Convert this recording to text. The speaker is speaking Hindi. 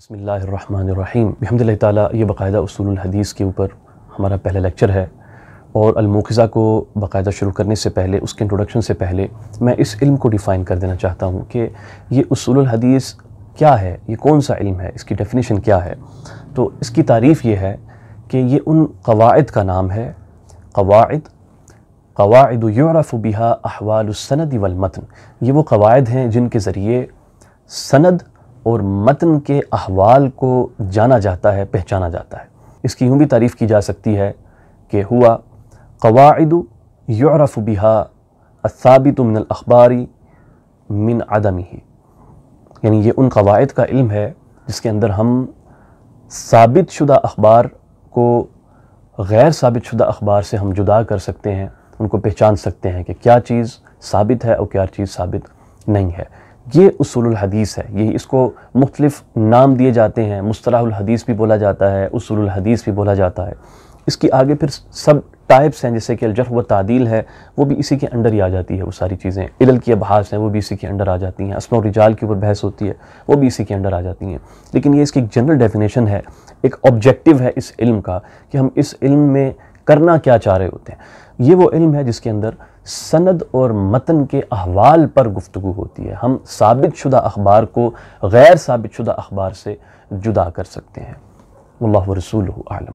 बसमीम अलहमदिल्ला ताली ये बाकायदा असूल हदीस के ऊपर हमारा पहला लेक्चर है और अलमोखज़ा को बाकायदा शुरू करने से पहले उसके इंट्रोडक्शन से पहले मैं इस इल्म को डिफ़ाइन कर देना चाहता हूँ कि ये असूल हदीस क्या है ये कौन सा इल्म है इसकी डेफिनेशन क्या है तो इसकी तारीफ़ ये है कि ये उन कवायद का नाम है कवायद कवायद यूरफ़ बिहा अहवालसनद वलमतन ये वो कवायद हैं जिनके ज़रिए सनद और मतन के अहवाल को जाना जाता है पहचाना जाता है इसकी यूँ भी तारीफ़ की जा सकती है कि हुआ कवायद यरफ़ बिहा असाबित मिन अखबारी मिन आदमी ही यानी ये उन कवायद का इल्म है जिसके अंदर हम साबित शुदा अखबार को गैर साबित शुदा अखबार से हम जुदा कर सकते हैं उनको पहचान सकते हैं कि क्या चीज़ साबित है और क्या चीज़ साबित नहीं है ये उसूल हदीस है ये इसको मुख्तलिफ नाम दिए जाते हैं मुस्तराहुल हदीस भी बोला जाता है उसूल हदीस भी बोला जाता है इसकी आगे फिर सब टाइप्स हैं जैसे कि अलजह व तादील है वो भी इसी के अंडर ही आ जाती है वो सारी चीज़ें इलल की अबहास हैं वो भी इसी के अंडर आ जाती हैं असम रिजाल के ऊपर बहस होती है वो भी इसी के अंडर आ जाती हैं लेकिन ये इसकी एक जनरल डेफिनेशन है एक ऑब्जेक्टिव है इस इल्म का कि हम इस इल्म में करना क्या चाह रहे होते हैं ये वो इल्म है जिसके अंदर सनद और मतन के अहवाल पर गुफ्तु होती है हम साबित शुदा अखबार को गैर साबित शुदा अखबार से जुदा कर सकते हैं अल्लाह रसूल आलम